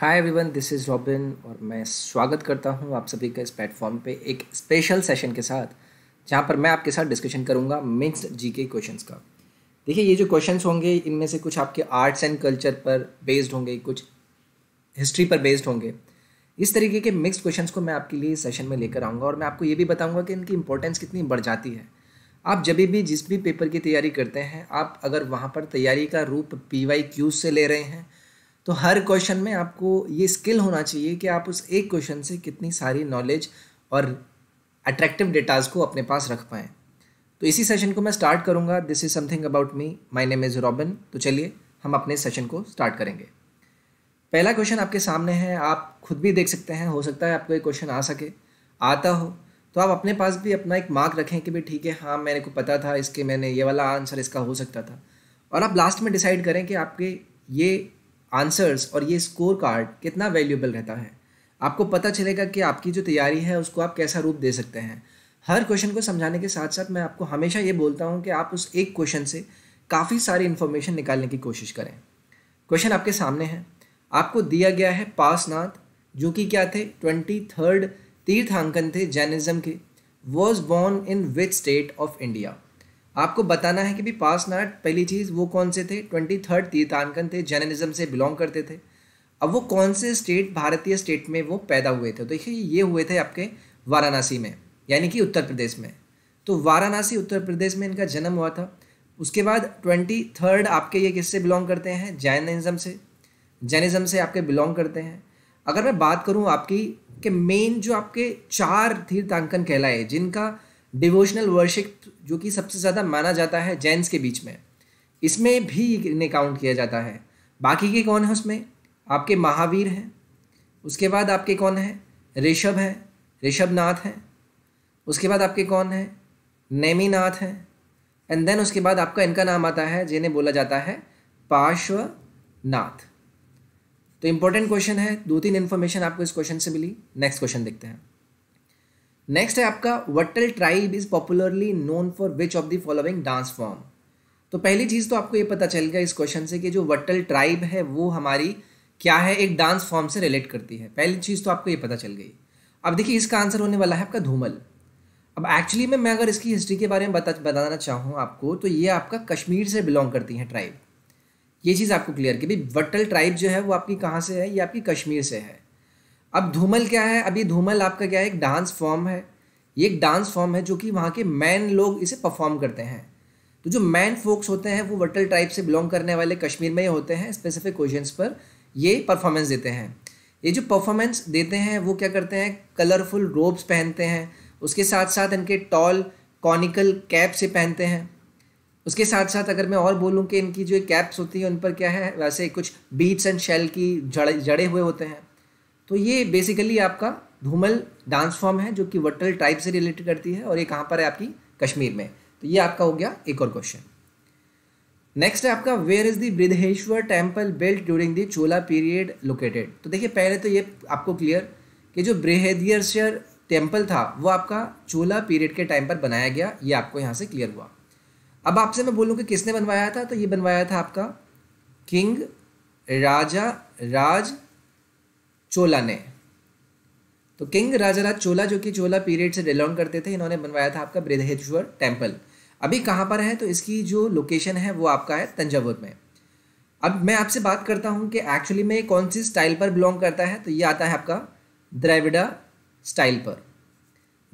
hi everyone this is Robin और मैं स्वागत करता हूं आप सभी का इस प्लेटफॉर्म पे एक स्पेशल सेशन के साथ जहां पर मैं आपके साथ डिस्कशन करूंगा जी जीके क्वेश्चंस का देखिए ये जो क्वेश्चंस होंगे इनमें से कुछ आपके आर्ट्स एंड कल्चर पर बेस्ड होंगे कुछ हिस्ट्री पर बेस्ड होंगे इस तरीके के मिक्स क्वेश्चन को मैं आपके लिए सेशन में लेकर आऊँगा और मैं आपको ये भी बताऊँगा कि इनकी इंपॉर्टेंस कितनी बढ़ जाती है आप जब भी जिस भी पेपर की तैयारी करते हैं आप अगर वहाँ पर तैयारी का रूप पी वाई क्यूज से ले रहे हैं तो हर क्वेश्चन में आपको ये स्किल होना चाहिए कि आप उस एक क्वेश्चन से कितनी सारी नॉलेज और अट्रैक्टिव डेटाज को अपने पास रख पाएँ तो इसी सेशन को मैं स्टार्ट करूँगा this is something about me my name is Robin तो चलिए हम अपने सेशन को स्टार्ट करेंगे पहला क्वेश्चन आपके सामने है आप खुद भी देख सकते हैं हो सकता है आपको ये क्वेश्चन आ सके आता हो तो आप अपने पास भी अपना एक मार्क रखें कि भाई ठीक है हाँ मेरे को पता था इसके मैंने ये वाला आंसर इसका हो सकता था और आप लास्ट में डिसाइड करें कि आपके ये आंसर्स और ये स्कोर कार्ड कितना वैल्यूबल रहता है आपको पता चलेगा कि आपकी जो तैयारी है उसको आप कैसा रूप दे सकते हैं हर क्वेश्चन को समझाने के साथ साथ मैं आपको हमेशा ये बोलता हूँ कि आप उस एक क्वेश्चन से काफ़ी सारी इन्फॉर्मेशन निकालने की कोशिश करें क्वेश्चन आपके सामने है आपको दिया गया है पासनाथ जो कि क्या थे ट्वेंटी थर्ड तीर्थांकन थे जैनिज़्म के was born in which state of India आपको बताना है कि भी पास नाट पहली चीज़ वो कौन से थे ट्वेंटी थर्ड तीर्थांकन थे जर्नलिज्म से बिलोंग करते थे अब वो कौन से स्टेट भारतीय स्टेट में वो पैदा हुए थे देखिए ये हुए थे आपके वाराणसी में यानी कि उत्तर प्रदेश में तो वाराणसी उत्तर प्रदेश में इनका जन्म हुआ था उसके बाद ट्वेंटी थर्ड आपके ये किससे बिलोंग करते हैं जैनिज़म से जैनिज़्म से आपके बिलोंग करते हैं अगर मैं बात करूँ आपकी कि मेन जो आपके चार तीर्थांकन कहलाए जिनका डिवोशनल वर्शिप जो कि सबसे ज़्यादा माना जाता है जैंस के बीच में इसमें भी इन्हें काउंट किया जाता है बाकी के कौन है उसमें आपके महावीर हैं उसके बाद आपके कौन हैं ऋषभ हैं नाथ हैं उसके बाद आपके कौन हैं नैमीनाथ हैं एंड देन उसके बाद आपका इनका नाम आता है जिन्हें बोला जाता है पार्श्वनाथ तो इम्पोर्टेंट क्वेश्चन है दो तीन इन्फॉर्मेशन आपको इस क्वेश्चन से मिली नेक्स्ट क्वेश्चन देखते हैं नेक्स्ट है आपका Wattal tribe is popularly known for which of the following dance form तो पहली चीज़ तो आपको ये पता चल गया इस क्वेश्चन से कि जो वट्टल ट्राइब है वो हमारी क्या है एक डांस फॉर्म से रिलेट करती है पहली चीज़ तो आपको ये पता चल गई अब देखिए इसका आंसर होने वाला है आपका धूमल अब एक्चुअली में मैं अगर इसकी हिस्ट्री के बारे में बता बताना चाहूँ आपको तो ये आपका कश्मीर से बिलोंग करती हैं ट्राइब ये चीज़ आपको क्लियर की भाई वट्टल ट्राइब जो है वो आपकी कहाँ से है ये आपकी कश्मीर से है अब धूमल क्या है अभी धूमल आपका क्या है एक डांस फॉर्म है ये एक डांस फॉर्म है जो कि वहाँ के मैन लोग इसे परफॉर्म करते हैं तो जो मैन फोक्स होते हैं वो वटल ट्राइब से बिलोंग करने वाले कश्मीर में ही होते हैं स्पेसिफिक क्वेश्चन पर ये परफॉर्मेंस देते हैं ये जो परफॉर्मेंस देते हैं वो क्या करते हैं कलरफुल रोब्स पहनते हैं उसके साथ साथ इनके टॉल कॉनिकल कैप से पहनते हैं उसके साथ साथ अगर मैं और बोलूँ कि इनकी जो कैप्स होती हैं उन पर क्या है वैसे कुछ बीट्स एंड शेल की जड़े जड़े हुए होते हैं तो ये बेसिकली आपका धूमल डांस फॉर्म है जो कि वटल ट्राइब से रिलेटेड करती है और ये कहाँ पर है आपकी कश्मीर में तो ये आपका हो गया एक और क्वेश्चन नेक्स्ट है आपका where is the Brihadeshwar temple built during the Chola period located तो देखिए पहले तो ये आपको क्लियर कि जो बृहदियर टेम्पल था वो आपका चोला पीरियड के टाइम पर बनाया गया ये आपको यहाँ से क्लियर हुआ अब आपसे मैं बोलूँ कि किसने बनवाया था तो ये बनवाया था आपका किंग राजा राज चोला ने तो किंग राजाराज चोला जो कि चोला पीरियड से बिलोंग करते थे इन्होंने बनवाया था आपका बृहदेश्वर टेम्पल अभी कहाँ पर है तो इसकी जो लोकेशन है वो आपका है तंजावुर में अब मैं आपसे बात करता हूँ कि एक्चुअली में कौन सी स्टाइल पर बिलोंग करता है तो ये आता है आपका द्रविडा स्टाइल पर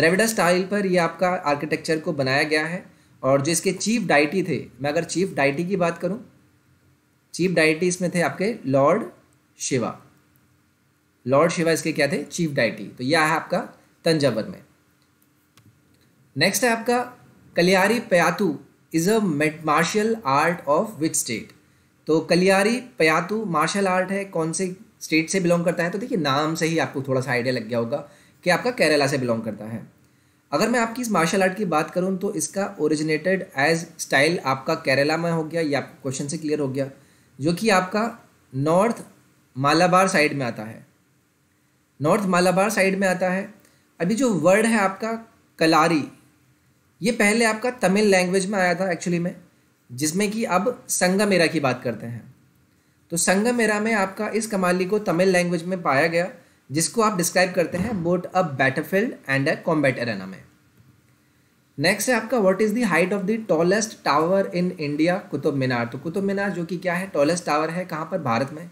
द्रविडा स्टाइल पर ये आपका आर्किटेक्चर को बनाया गया है और जो इसके चीफ डाइटी थे मैं अगर चीफ डाइटी की बात करूँ चीफ डाइटी इसमें थे आपके लॉर्ड शिवा लॉर्ड शिवा इसके क्या थे चीफ डाइटी तो यह है आपका तंजावर में नेक्स्ट है आपका Kalaripayattu is a martial art of which state तो कलियारी पयातु मार्शल आर्ट है कौन से स्टेट से बिलोंग करता है तो देखिए नाम से ही आपको थोड़ा सा आइडिया लग गया होगा कि आपका केरला से बिलोंग करता है अगर मैं आपकी इस मार्शल आर्ट की बात करूँ तो इसका ओरिजिनेटेड एज स्टाइल आपका केरला में हो गया या क्वेश्चन से क्लियर हो गया जो कि आपका नॉर्थ मालाबार साइड में आता है नॉर्थ मालाबार साइड में आता है अभी जो वर्ड है आपका कलारी ये पहले आपका तमिल लैंग्वेज में आया था एक्चुअली में जिसमें कि अब संगमेरा की बात करते हैं तो संगमेरा में आपका इस कमाली को तमिल लैंग्वेज में पाया गया जिसको आप डिस्क्राइब करते हैं both a battlefield and a combat arena में नेक्स्ट है आपका what is the height of the tallest tower in India Qutub Minar तो कुतुब मीनार जो कि क्या है टॉलेस्ट टावर है कहाँ पर भारत में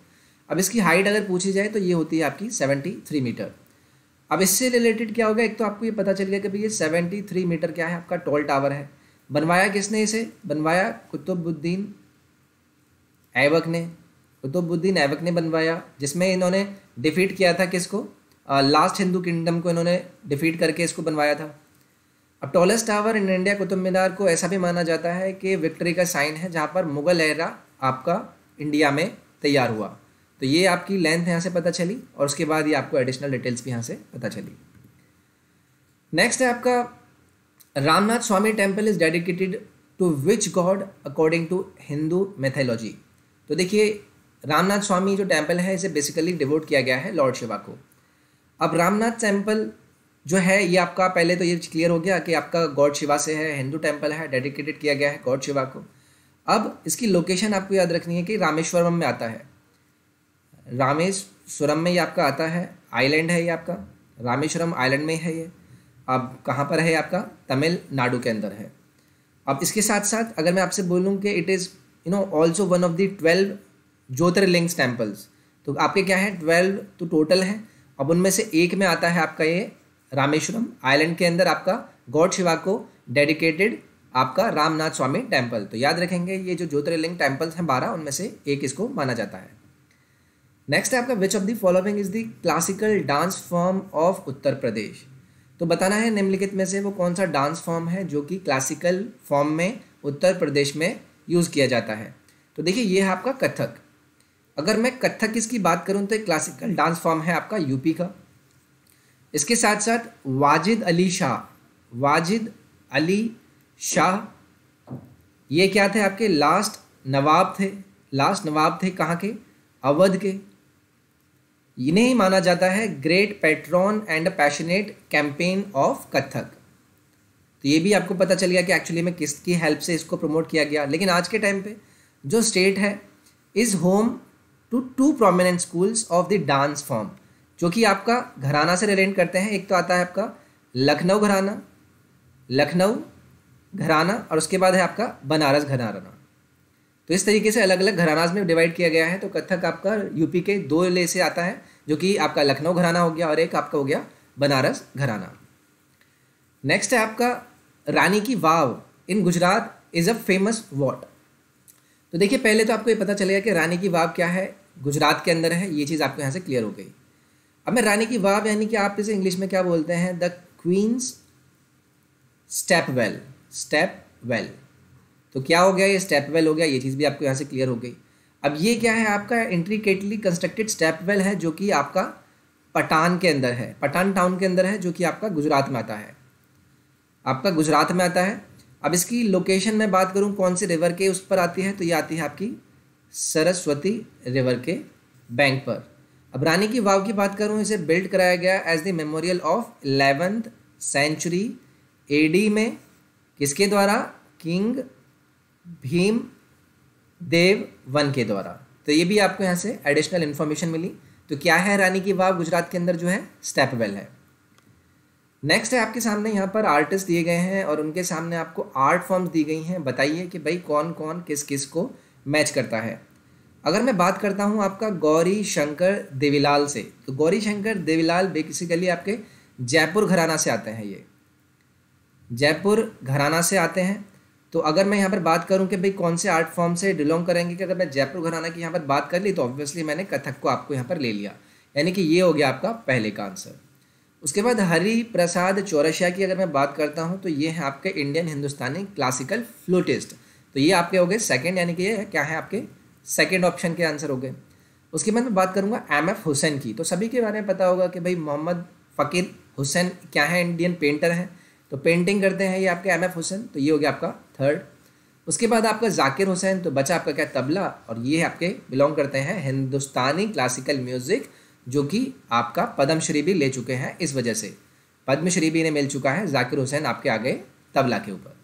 अब इसकी हाइट अगर पूछी जाए तो ये होती है आपकी सेवेंटी थ्री मीटर अब इससे रिलेटेड क्या होगा एक तो आपको ये पता चल गया कि भाई ये सेवेंटी थ्री मीटर क्या है आपका टोल टावर है बनवाया किसने इसे बनवाया कुतुबुद्दीन ऐबक ने कुतुबुद्दीन ऐबक ने बनवाया जिसमें इन्होंने डिफीट किया था किसको लास्ट हिंदू किंगडम को इन्होंने डिफीट करके इसको बनवाया था अब tallest tower in India Qutub Minar को ऐसा भी माना जाता है कि विक्ट्री का साइन है जहाँ पर मुगल एरा आपका इंडिया में तैयार हुआ तो ये आपकी लेंथ यहाँ से पता चली और उसके बाद ये आपको एडिशनल डिटेल्स भी यहाँ से पता चली नेक्स्ट है आपका Ramanatha swamy temple is dedicated to which god according to Hindu mythology तो देखिए रामनाथ स्वामी जो टेम्पल है इसे बेसिकली डिवोट किया गया है लॉर्ड शिवा को अब रामनाथ टेम्पल जो है ये आपका पहले तो ये क्लियर हो गया कि आपका गॉड शिवा से है हिंदू टेम्पल है डेडिकेटेड किया गया है गॉड शिवा को अब इसकी लोकेशन आपको याद रखनी है कि रामेश्वरम में आता है रामेश्वरम में ये आपका आता है आइलैंड है ये आपका रामेश्वरम आइलैंड में है ये अब कहाँ पर है आपका तमिलनाडु के अंदर है अब इसके साथ साथ अगर मैं आपसे बोलूँ कि it is you know also one of the twelve jyotirlingas temples तो आपके क्या है ट्वेल्व तो टोटल है अब उनमें से एक में आता है आपका ये रामेश्वरम आइलैंड के अंदर आपका गौड शिवा को डेडिकेटेड आपका रामनाथ स्वामी टेम्पल तो याद रखेंगे ये जो ज्योतिर्लिंग टेम्पल्स हैं बारह उनमें से एक इसको माना जाता है नेक्स्ट है आपका which of the following is the classical dance form of Uttar Pradesh तो बताना है निम्नलिखित में से वो कौन सा डांस फॉर्म है जो कि क्लासिकल फॉर्म में उत्तर प्रदेश में यूज़ किया जाता है तो देखिए ये है आपका कथक अगर मैं कथक इसकी बात करूँ तो क्लासिकल डांस फॉर्म है आपका यूपी का इसके साथ साथ वाजिद अली शाह वाजिद अली शाह ये क्या थे आपके लास्ट नवाब थे लास्ट नवाब थे कहाँ के अवध के इन्हें ही माना जाता है great patron and passionate campaign of Kathak तो ये भी आपको पता चल गया कि एक्चुअली में किसकी हेल्प से इसको प्रमोट किया गया लेकिन आज के टाइम पे जो स्टेट है is home to two prominent schools of the dance form जो कि आपका घराना से रिलेट करते हैं एक तो आता है आपका लखनऊ घराना लखनऊ घराना और उसके बाद है आपका बनारस घराना तो इस तरीके से अलग अलग घरानाज में डिवाइड किया गया है तो कथक आपका यूपी के दो ले से आता है जो कि आपका लखनऊ घराना हो गया और एक आपका हो गया बनारस घराना नेक्स्ट है आपका रानी की Vav in Gujarat is a famous what तो देखिए पहले तो आपको ये पता चलेगा कि रानी की वाव क्या है गुजरात के अंदर है ये चीज़ आपको यहाँ से क्लियर हो गई अब मैं रानी की वाव यानी कि आप इसे इंग्लिश में क्या बोलते हैं the queen's step well step well तो क्या हो गया ये स्टेप वेल हो गया ये चीज़ भी आपको यहाँ से क्लियर हो गई अब ये क्या है आपका इंट्रीकेटली कंस्ट्रक्टेड स्टेप वेल है जो कि आपका पटान के अंदर है पटान टाउन के अंदर है जो कि आपका गुजरात में आता है आपका गुजरात में आता है अब इसकी लोकेशन में बात करूँ कौन से रिवर के उस पर आती है तो ये आती है आपकी सरस्वती रिवर के बैंक पर अब रानी की वाव की बात करूँ इसे बिल्ड कराया गया as the memorial of eleventh century AD में किसके द्वारा किंग भीम देव वन के द्वारा तो ये भी आपको यहाँ से एडिशनल इन्फॉर्मेशन मिली तो क्या है रानी की वाव गुजरात के अंदर जो है स्टेपवेल है नेक्स्ट है आपके सामने यहाँ पर आर्टिस्ट दिए गए हैं और उनके सामने आपको आर्ट फॉर्म्स दी गई हैं बताइए कि भाई कौन कौन किस किस को मैच करता है अगर मैं बात करता हूँ आपका गौरी शंकर देवीलाल से तो गौरी शंकर देवीलाल बेसिकली आपके जयपुर घराना से आते हैं ये जयपुर घराना से आते हैं तो अगर मैं यहाँ पर बात करूँ कि भाई कौन से आर्ट फॉर्म से बिलोंग करेंगे कि अगर मैं जयपुर घराना की यहाँ पर बात कर ली तो ऑब्वियसली मैंने कथक को आपको यहाँ पर ले लिया यानी कि ये हो गया आपका पहले का आंसर उसके बाद हरी प्रसाद चौरसिया की अगर मैं बात करता हूँ तो ये है आपके इंडियन हिंदुस्तानी क्लासिकल फ्लूटिस्ट तो ये आपके हो गए सेकेंड यानी कि ये क्या है आपके सेकेंड ऑप्शन के आंसर हो गए उसके बाद मैं बात करूँगा एम एफ हुसैन की तो सभी के बारे में पता होगा कि भाई मोहम्मद फ़कीर हुसैन क्या है इंडियन पेंटर हैं तो पेंटिंग करते हैं ये आपके एम एफ हुसैन तो ये हो गया आपका थर्ड उसके बाद आपका जाकिर हुसैन तो बचा आपका क्या तबला और ये आपके बिलोंग करते हैं हिंदुस्तानी क्लासिकल म्यूज़िक जो कि आपका पद्मश्री भी ले चुके हैं इस वजह से पद्मश्री भी इन्हें मिल चुका है जाकिर हुसैन आपके आगे तबला के ऊपर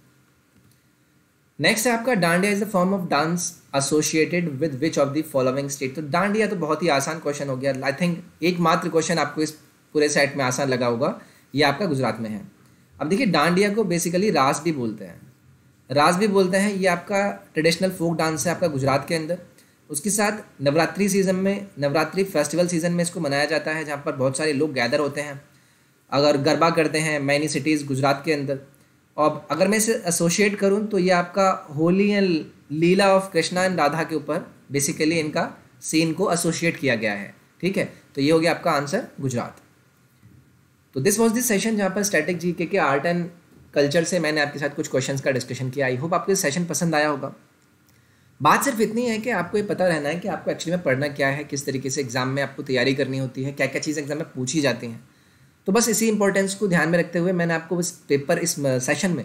नेक्स्ट है आपका Dandiya is the form of dance associated with which of the following state तो डांडिया तो बहुत ही आसान क्वेश्चन हो गया आई थिंक एकमात्र क्वेश्चन आपको इस पूरे सेट में आसान लगा होगा ये आपका गुजरात में है अब देखिए डांडिया को बेसिकली रास भी बोलते हैं रास भी बोलते हैं ये आपका ट्रेडिशनल फोक डांस है आपका गुजरात के अंदर उसके साथ नवरात्रि सीज़न में नवरात्रि फेस्टिवल सीज़न में इसको मनाया जाता है जहाँ पर बहुत सारे लोग गैदर होते हैं अगर गरबा करते हैं मैनी सिटीज़ गुजरात के अंदर और अगर मैं इसे एसोशिएट करूँ तो ये आपका Holi and leela of Krishna and Radha के ऊपर बेसिकली इनका सीन को एसोशिएट किया गया है ठीक है तो ये हो गया आपका आंसर गुजरात तो दिस वॉज दिस सेशन जहाँ पर स्टैटिक जी के आर्ट एंड कल्चर से मैंने आपके साथ कुछ क्वेश्चन का डिस्कशन किया आई होप आपको सेशन पसंद आया होगा बात सिर्फ इतनी है कि आपको ये पता रहना है कि आपको एक्चुअली में पढ़ना क्या है किस तरीके से एग्ज़ाम में आपको तैयारी करनी होती है क्या क्या चीज़ें एग्ज़ाम में पूछी जाती हैं तो बस इसी इंपॉर्टेंस को ध्यान में रखते हुए मैंने आपको इस पेपर इस सेशन में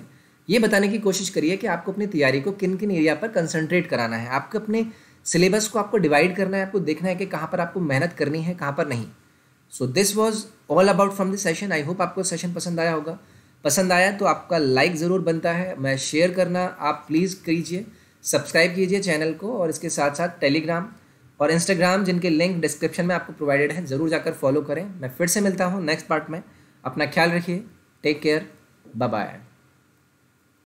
ये बताने की कोशिश करी है कि आपको अपनी तैयारी को किन किन एरिया पर कंसनट्रेट कराना है आपको अपने सिलेबस को आपको डिवाइड करना है आपको देखना है कि कहाँ पर आपको मेहनत करनी है कहाँ पर नहीं so this was all about from this session I hope आपको सेशन पसंद आया होगा पसंद आया तो आपका लाइक ज़रूर बनता है मैं शेयर करना आप प्लीज़ कीजिए सब्सक्राइब कीजिए चैनल को और इसके साथ साथ टेलीग्राम और इंस्टाग्राम जिनके लिंक डिस्क्रिप्शन में आपको प्रोवाइडेड हैं ज़रूर जाकर फॉलो करें मैं फिर से मिलता हूँ नेक्स्ट पार्ट में अपना ख्याल रखिए टेक केयर बाय बाय